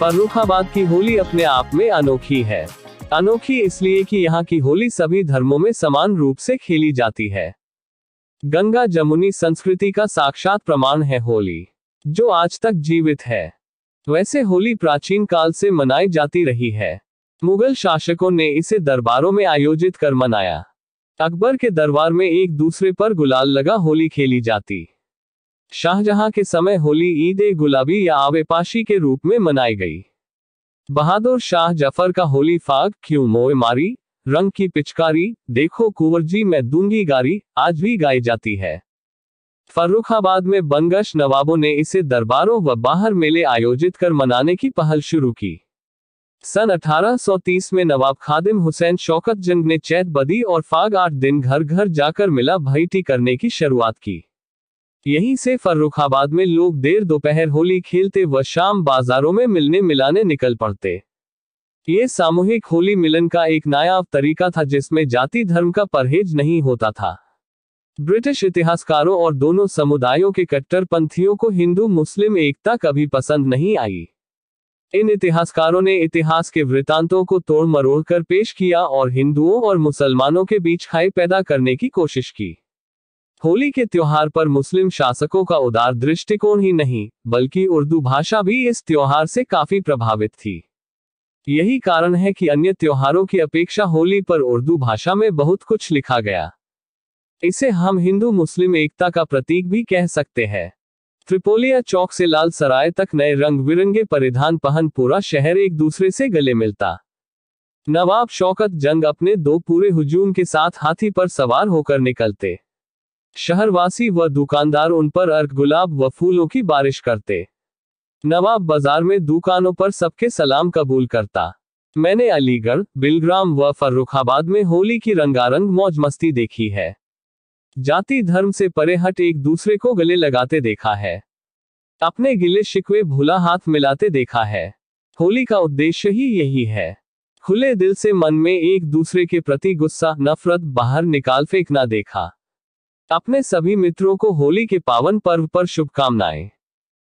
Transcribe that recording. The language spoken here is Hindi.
फर्रुखाबाद की होली अपने आप में अनोखी है अनोखी इसलिए कि यहाँ की होली सभी धर्मों में समान रूप से खेली जाती है गंगा जमुनी संस्कृति का साक्षात प्रमाण है होली जो आज तक जीवित है वैसे होली प्राचीन काल से मनाई जाती रही है मुगल शासकों ने इसे दरबारों में आयोजित कर मनाया अकबर के दरबार में एक दूसरे पर गुलाल लगा होली खेली जाती शाहजहां के समय होली ईद ए गुलाबी या आवेपाशी के रूप में मनाई गई बहादुर शाह जफर का होली फाग क्यों मोए मारी रंग की पिचकारी देखो कुंवर में मैं दूंगी गारी आज भी गाई जाती है फर्रुखाबाद में बंगश नवाबों ने इसे दरबारों व बाहर मेले आयोजित कर मनाने की पहल शुरू की सन 1830 में नवाब खादिम हुसैन शौकत जंग ने चैत बदी और फाग आठ दिन घर घर जाकर मिला भईटी करने की शुरुआत की यहीं से फर्रुखाबाद में लोग देर दोपहर होली खेलते व शाम बाजारों में मिलने मिलाने निकल पड़ते ये सामूहिक होली मिलन का एक नायाब तरीका था जिसमें जाति धर्म का परहेज नहीं होता था ब्रिटिश इतिहासकारों और दोनों समुदायों के कट्टरपंथियों को हिंदू मुस्लिम एकता कभी पसंद नहीं आई इन इतिहासकारों ने इतिहास के वृतांतों को तोड़ मरोड़ कर पेश किया और हिंदुओं और मुसलमानों के बीच खाई पैदा करने की कोशिश की होली के त्योहार पर मुस्लिम शासकों का उदार दृष्टिकोण ही नहीं बल्कि उर्दू भाषा भी इस त्योहार से काफी प्रभावित थी यही कारण है कि अन्य त्योहारों की अपेक्षा होली पर उर्दू भाषा में बहुत कुछ लिखा गया इसे हम हिंदू मुस्लिम एकता का प्रतीक भी कह सकते हैं त्रिपोलिया चौक से लाल सराय तक नए रंग बिरंगे परिधान पहन पूरा शहर एक दूसरे से गले मिलता नवाब शौकत जंग अपने दो पूरे हुजूम के साथ हाथी पर सवार होकर निकलते शहरवासी व दुकानदार उन पर अर्घ गुलाब व फूलों की बारिश करते नवाब बाजार में दुकानों पर सबके सलाम कबूल करता मैंने अलीगढ़ बिलग्राम व फर्रुखाबाद में होली की रंगारंग मौज मस्ती देखी है जाति धर्म से परे हट एक दूसरे को गले लगाते देखा है अपने गिले शिकवे भुला हाथ मिलाते देखा है होली का उद्देश्य ही यही है खुले दिल से मन में एक दूसरे के प्रति गुस्सा नफरत बाहर निकाल फेंकना देखा अपने सभी मित्रों को होली के पावन पर्व पर शुभकामनाएं